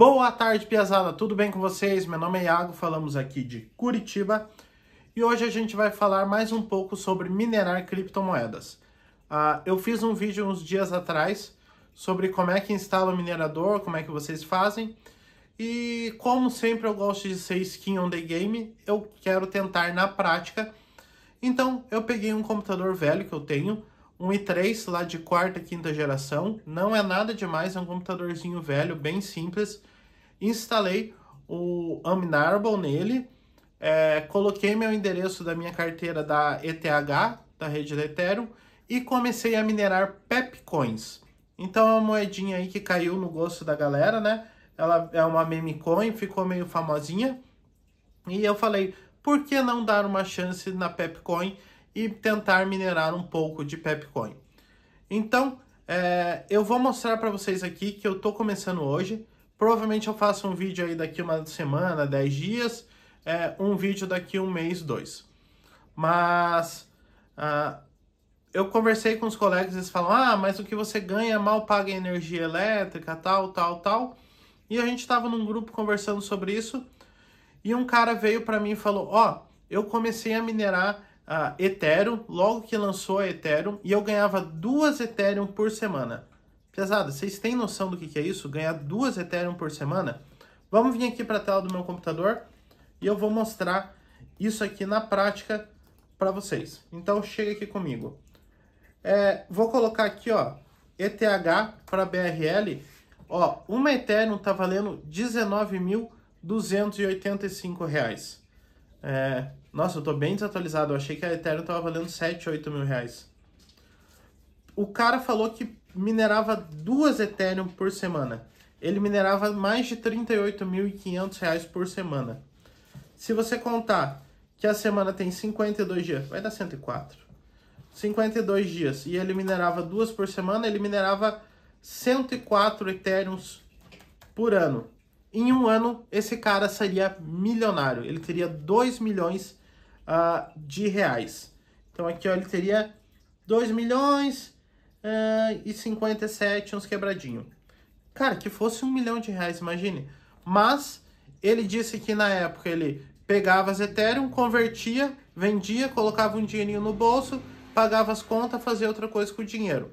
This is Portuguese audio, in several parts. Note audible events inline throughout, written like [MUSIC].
Boa tarde, Piazada. Tudo bem com vocês? Meu nome é Iago, falamos aqui de Curitiba. E hoje a gente vai falar mais um pouco sobre minerar criptomoedas. Uh, eu fiz um vídeo uns dias atrás sobre como é que instala o minerador, como é que vocês fazem. E como sempre eu gosto de ser skin on the game, eu quero tentar na prática. Então eu peguei um computador velho que eu tenho, um i3 lá de quarta, quinta geração. Não é nada demais, é um computadorzinho velho, bem simples. Instalei o Aminarble nele, é, coloquei meu endereço da minha carteira da ETH, da rede da Ethereum, e comecei a minerar Pepcoins. Então é uma moedinha aí que caiu no gosto da galera, né? Ela é uma meme coin, ficou meio famosinha. E eu falei, por que não dar uma chance na Pepcoin? e tentar minerar um pouco de Pepcoin. Então, é, eu vou mostrar para vocês aqui que eu estou começando hoje. Provavelmente eu faço um vídeo aí daqui uma semana, 10 dias, é, um vídeo daqui um mês, dois. Mas ah, eu conversei com os colegas, eles falam, ah, mas o que você ganha mal paga energia elétrica, tal, tal, tal. E a gente estava num grupo conversando sobre isso e um cara veio para mim e falou, ó, oh, eu comecei a minerar a Ethereum, logo que lançou a Ethereum, e eu ganhava duas Ethereum por semana. Pesada, vocês têm noção do que, que é isso? Ganhar duas Ethereum por semana? Vamos vir aqui para a tela do meu computador e eu vou mostrar isso aqui na prática para vocês. Então chega aqui comigo. É, vou colocar aqui, ó, ETH para BRL. Ó, uma Ethereum está valendo R$19.285. É, nossa, eu tô bem desatualizado. Eu achei que a Ethereum tava valendo 7, 8 mil reais. O cara falou que minerava duas Ethereum por semana. Ele minerava mais de 38.500 reais por semana. Se você contar que a semana tem 52 dias, vai dar 104. 52 dias. E ele minerava duas por semana, ele minerava 104 Ethereums por ano. Em um ano, esse cara seria milionário. Ele teria 2 milhões uh, de reais. Então aqui ó, ele teria 2 milhões uh, e 57, uns quebradinho. Cara, que fosse um milhão de reais, imagine. Mas ele disse que na época ele pegava as Ethereum, convertia, vendia, colocava um dinheirinho no bolso, pagava as contas, fazia outra coisa com o dinheiro.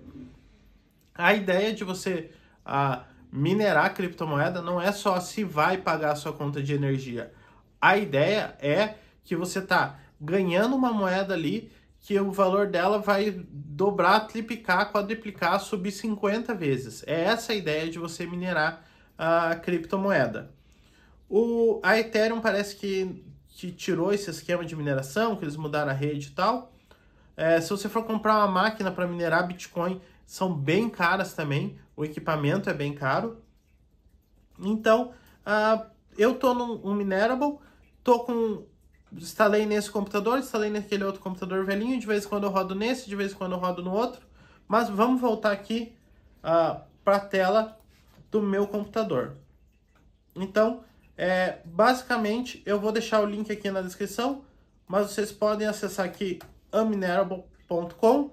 A ideia de você uh, minerar criptomoeda não é só se vai pagar a sua conta de energia. A ideia é que você está ganhando uma moeda ali que o valor dela vai dobrar, triplicar, quadruplicar, subir 50 vezes. É essa a ideia de você minerar a criptomoeda. O, a Ethereum parece que, que tirou esse esquema de mineração, que eles mudaram a rede e tal. É, se você for comprar uma máquina para minerar Bitcoin, são bem caras também. O equipamento é bem caro. Então, uh, eu tô num um minerable, tô com instalei nesse computador, instalei naquele outro computador velhinho, de vez em quando eu rodo nesse, de vez em quando eu rodo no outro. Mas vamos voltar aqui uh, ah, para a tela do meu computador. Então, é, basicamente, eu vou deixar o link aqui na descrição, mas vocês podem acessar aqui aminerable.com.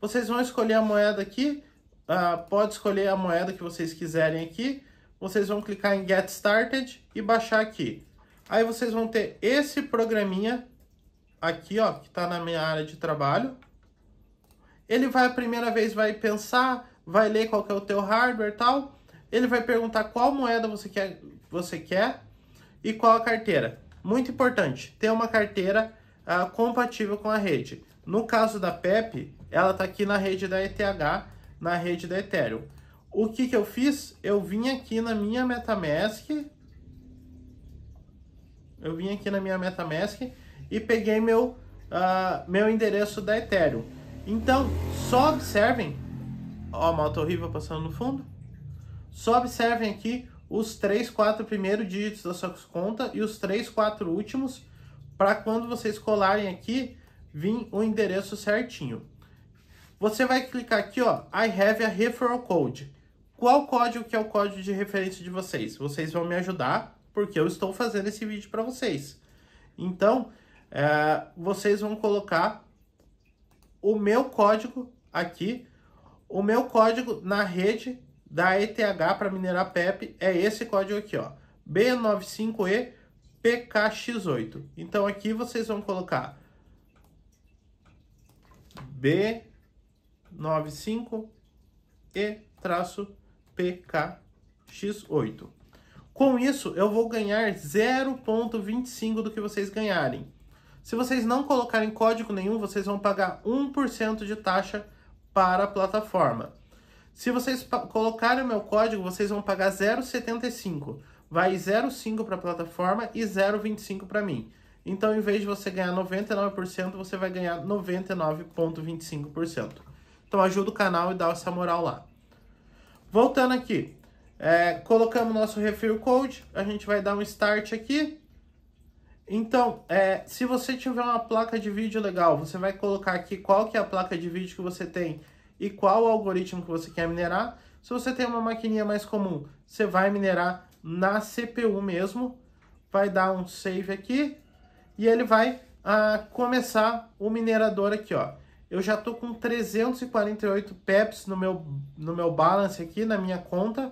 Vocês vão escolher a moeda aqui, uh, pode escolher a moeda que vocês quiserem aqui. Vocês vão clicar em Get Started e baixar aqui. Aí vocês vão ter esse programinha aqui, ó, que está na minha área de trabalho. Ele vai a primeira vez vai pensar, vai ler qual que é o teu hardware e tal. Ele vai perguntar qual moeda você quer, você quer e qual a carteira. Muito importante, ter uma carteira uh, compatível com a rede. No caso da PEP, ela está aqui na rede da ETH, na rede da Ethereum. O que, que eu fiz? Eu vim aqui na minha MetaMask, eu vim aqui na minha MetaMask e peguei meu, uh, meu endereço da Ethereum. Então, só observem, ó, a moto horrível passando no fundo, só observem aqui os três, quatro primeiros dígitos da sua conta e os três, quatro últimos, para quando vocês colarem aqui, vir o endereço certinho. Você vai clicar aqui, ó, I have a referral code. Qual código que é o código de referência de vocês? Vocês vão me ajudar porque eu estou fazendo esse vídeo para vocês. Então, é, vocês vão colocar o meu código aqui, o meu código na rede da ETH para minerar PEP é esse código aqui, ó, B95E PKX8. Então aqui vocês vão colocar B95E-PKX8. Com isso, eu vou ganhar 0,25 do que vocês ganharem. Se vocês não colocarem código nenhum, vocês vão pagar 1% de taxa para a plataforma. Se vocês colocarem o meu código, vocês vão pagar 0,75. Vai 0,5 para a plataforma e 0,25 para mim. Então, em vez de você ganhar 99%, você vai ganhar 99,25%. Então, ajuda o canal e dá essa moral lá. Voltando aqui, é, colocamos nosso refill code, a gente vai dar um start aqui. Então, é, se você tiver uma placa de vídeo legal, você vai colocar aqui qual que é a placa de vídeo que você tem e qual o algoritmo que você quer minerar. Se você tem uma maquininha mais comum, você vai minerar na CPU mesmo, vai dar um save aqui e ele vai ah, começar o minerador aqui, ó. Eu já tô com 348 PEPs no meu, no meu balance aqui, na minha conta.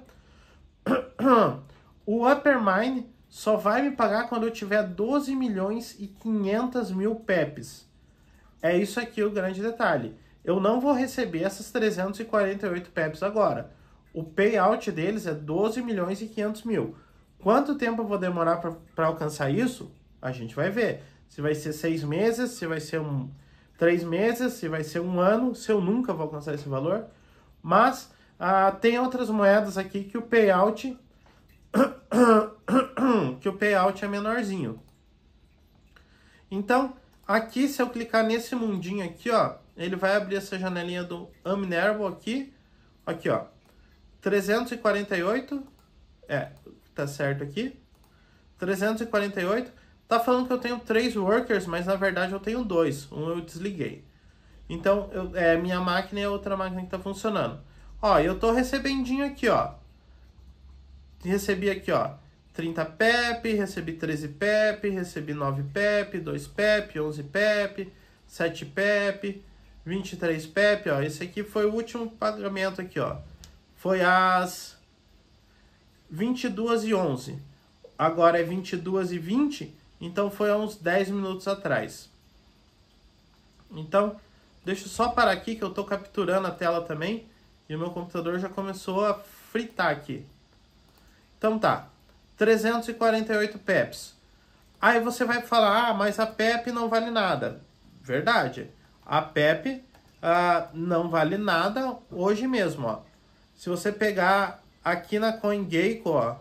[COUGHS] o Uppermine só vai me pagar quando eu tiver 12 milhões e 500 mil peps. É isso aqui o grande detalhe. Eu não vou receber essas 348 peps agora. O payout deles é 12 milhões e 500 mil. Quanto tempo eu vou demorar para alcançar isso? A gente vai ver. Se vai ser seis meses, se vai ser um, três meses, se vai ser um ano, se eu nunca vou alcançar esse valor. Mas ah, tem outras moedas aqui que o payout [COUGHS] que o payout é menorzinho. Então, aqui se eu clicar nesse mundinho aqui, ó, ele vai abrir essa janelinha do Amnervo aqui, aqui, ó. 348 é, tá certo aqui. 348 tá falando que eu tenho três workers, mas na verdade eu tenho dois, um eu desliguei. Então, eu, é minha máquina e a outra máquina que tá funcionando. Ó, eu tô recebendinho aqui, ó. Recebi aqui, ó, 30 PEP, recebi 13 PEP, recebi 9 PEP, 2 PEP, 11 PEP, 7 PEP, 23 PEP, ó. Esse aqui foi o último pagamento aqui, ó. Foi às 22 e 11. Agora é 22 e 20, então foi há uns 10 minutos atrás. Então, deixa eu só parar aqui que eu tô capturando a tela também e o meu computador já começou a fritar aqui. Então tá, 348 PEPs. Aí você vai falar, ah, mas a PEP não vale nada. Verdade, a PEP ah, não vale nada hoje mesmo, ó. Se você pegar aqui na CoinGecko, ó,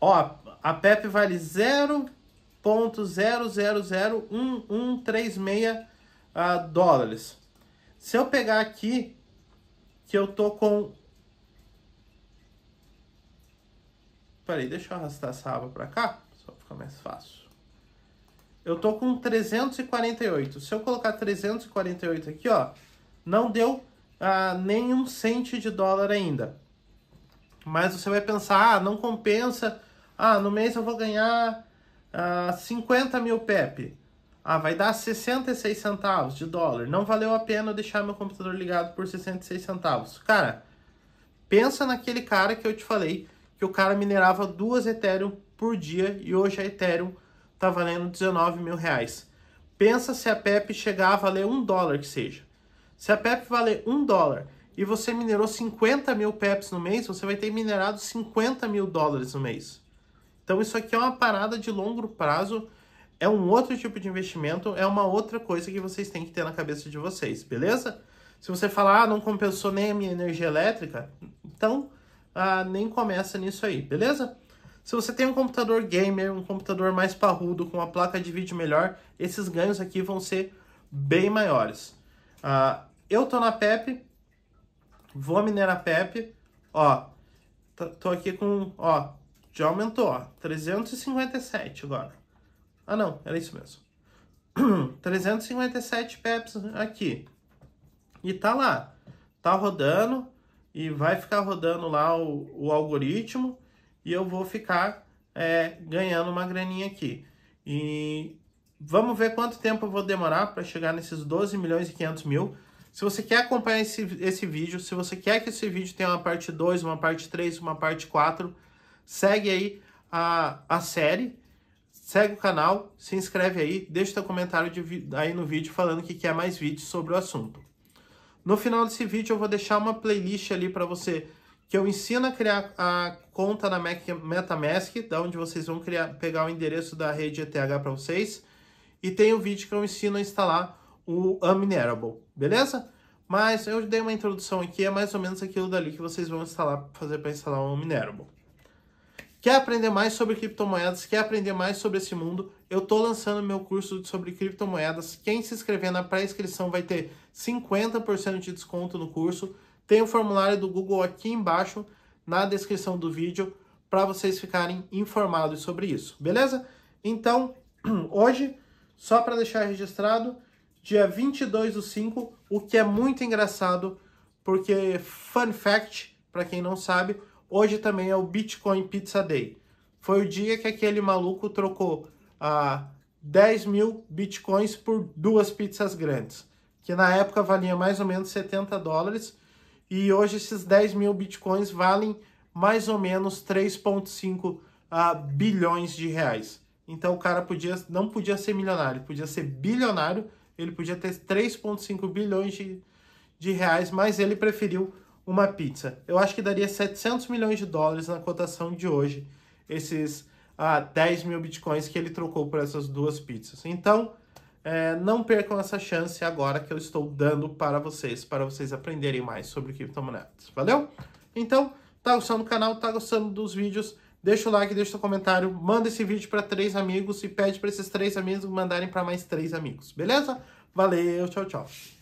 ó a PEP vale 0.000136 ah, dólares. Se eu pegar aqui, que eu tô com... Peraí, deixa eu arrastar essa aba para cá, só fica mais fácil. Eu tô com 348. Se eu colocar 348 aqui, ó, não deu ah, nenhum cento de dólar ainda. Mas você vai pensar, ah, não compensa, ah, no mês eu vou ganhar ah, 50 mil PEP. Ah, vai dar 66 centavos de dólar. Não valeu a pena deixar meu computador ligado por 66 centavos. Cara, pensa naquele cara que eu te falei que o cara minerava duas Ethereum por dia e hoje a Ethereum tá valendo 19 mil reais. Pensa se a PEP chegar a valer um dólar que seja. Se a PEP valer um dólar e você minerou 50 mil PEPs no mês, você vai ter minerado 50 mil dólares no mês. Então isso aqui é uma parada de longo prazo é um outro tipo de investimento, é uma outra coisa que vocês têm que ter na cabeça de vocês, beleza? Se você falar, ah, não compensou nem a minha energia elétrica, então ah, nem começa nisso aí, beleza? Se você tem um computador gamer, um computador mais parrudo, com uma placa de vídeo melhor, esses ganhos aqui vão ser bem maiores. Ah, eu tô na PEP, vou minerar PEP, ó, tô aqui com, ó, já aumentou, ó, 357 agora. Ah, não, era isso mesmo. 357 [CLEARS THROAT] PEPs aqui. E tá lá. Tá rodando e vai ficar rodando lá o, o algoritmo e eu vou ficar é, ganhando uma graninha aqui. E vamos ver quanto tempo eu vou demorar para chegar nesses 12 milhões e 500 mil. Se você quer acompanhar esse, esse vídeo, se você quer que esse vídeo tenha uma parte 2, uma parte 3, uma parte 4, segue aí a, a série Segue o canal, se inscreve aí, deixa teu comentário de, aí no vídeo falando que quer é mais vídeos sobre o assunto. No final desse vídeo eu vou deixar uma playlist ali para você que eu ensino a criar a conta na MetaMask, da onde vocês vão criar, pegar o endereço da rede ETH para vocês. E tem um vídeo que eu ensino a instalar o Unminerable, beleza? Mas eu dei uma introdução aqui, é mais ou menos aquilo dali que vocês vão instalar, fazer para instalar o Unminerable. Quer aprender mais sobre criptomoedas? Quer aprender mais sobre esse mundo? Eu estou lançando meu curso sobre criptomoedas. Quem se inscrever na pré-inscrição vai ter 50% de desconto no curso. Tem o formulário do Google aqui embaixo na descrição do vídeo para vocês ficarem informados sobre isso, beleza? Então, [CLEARS THROAT] hoje, só para deixar registrado, dia 22 do 5, o que é muito engraçado, porque, fun fact, para quem não sabe, Hoje também é o Bitcoin Pizza Day. Foi o dia que aquele maluco trocou a ah, 10 mil bitcoins por duas pizzas grandes, que na época valia mais ou menos 70 dólares, e hoje esses 10 mil bitcoins valem mais ou menos 3,5 ah, bilhões de reais. Então o cara podia, não podia ser milionário, podia ser bilionário, ele podia ter 3,5 bilhões de, de reais, mas ele preferiu uma pizza. Eu acho que daria 700 milhões de dólares na cotação de hoje, esses ah, 10 mil bitcoins que ele trocou por essas duas pizzas. Então, é, não percam essa chance agora que eu estou dando para vocês, para vocês aprenderem mais sobre criptomoedas. Valeu? Então, tá gostando do canal, tá gostando dos vídeos? Deixa o like, deixa o comentário, manda esse vídeo para três amigos e pede para esses três amigos mandarem para mais três amigos, beleza? Valeu, tchau, tchau.